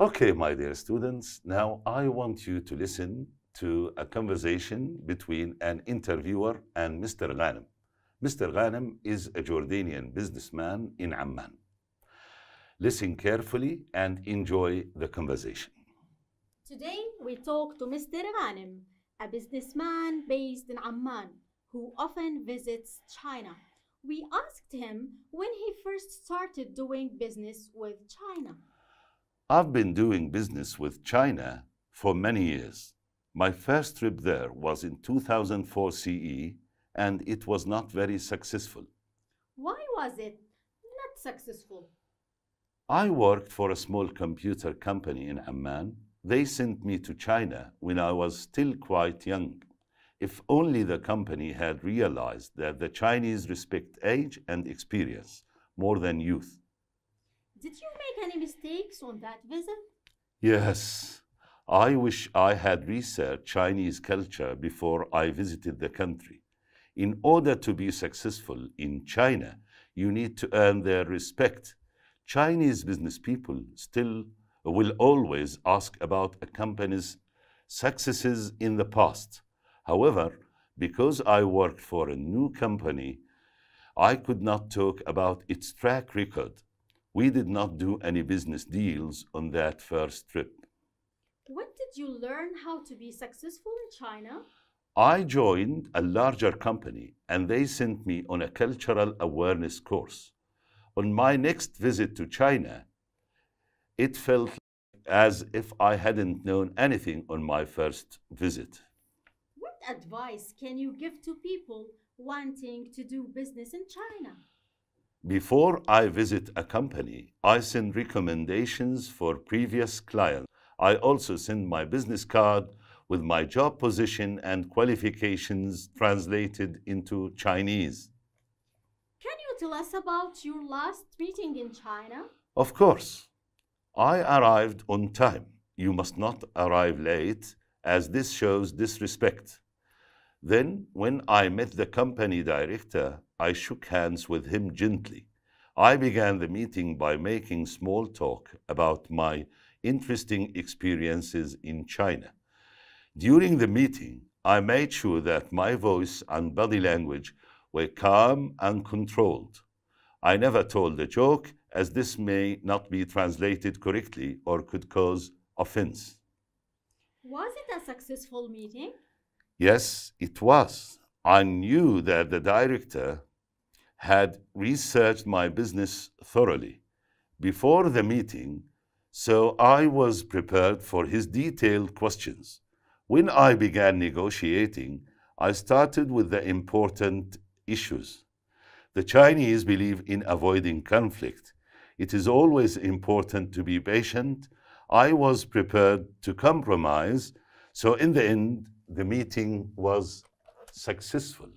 Okay, my dear students, now I want you to listen to a conversation between an interviewer and Mr. Ghanem. Mr. Ghanem is a Jordanian businessman in Amman. Listen carefully and enjoy the conversation. Today, we talk to Mr. Ghanem, a businessman based in Amman who often visits China. We asked him when he first started doing business with China. I've been doing business with China for many years. My first trip there was in 2004 CE and it was not very successful. Why was it not successful? I worked for a small computer company in Amman. They sent me to China when I was still quite young. If only the company had realized that the Chinese respect age and experience more than youth. Did you make any mistakes on that visit? Yes. I wish I had researched Chinese culture before I visited the country. In order to be successful in China, you need to earn their respect. Chinese business people still will always ask about a company's successes in the past. However, because I worked for a new company, I could not talk about its track record we did not do any business deals on that first trip. When did you learn how to be successful in China? I joined a larger company and they sent me on a cultural awareness course. On my next visit to China, it felt as if I hadn't known anything on my first visit. What advice can you give to people wanting to do business in China? Before I visit a company, I send recommendations for previous clients. I also send my business card with my job position and qualifications translated into Chinese. Can you tell us about your last meeting in China? Of course. I arrived on time. You must not arrive late, as this shows disrespect. Then, when I met the company director, I shook hands with him gently. I began the meeting by making small talk about my interesting experiences in China. During the meeting, I made sure that my voice and body language were calm and controlled. I never told a joke, as this may not be translated correctly or could cause offense. Was it a successful meeting? Yes, it was. I knew that the director had researched my business thoroughly before the meeting, so I was prepared for his detailed questions. When I began negotiating, I started with the important issues. The Chinese believe in avoiding conflict. It is always important to be patient. I was prepared to compromise, so in the end, the meeting was successful.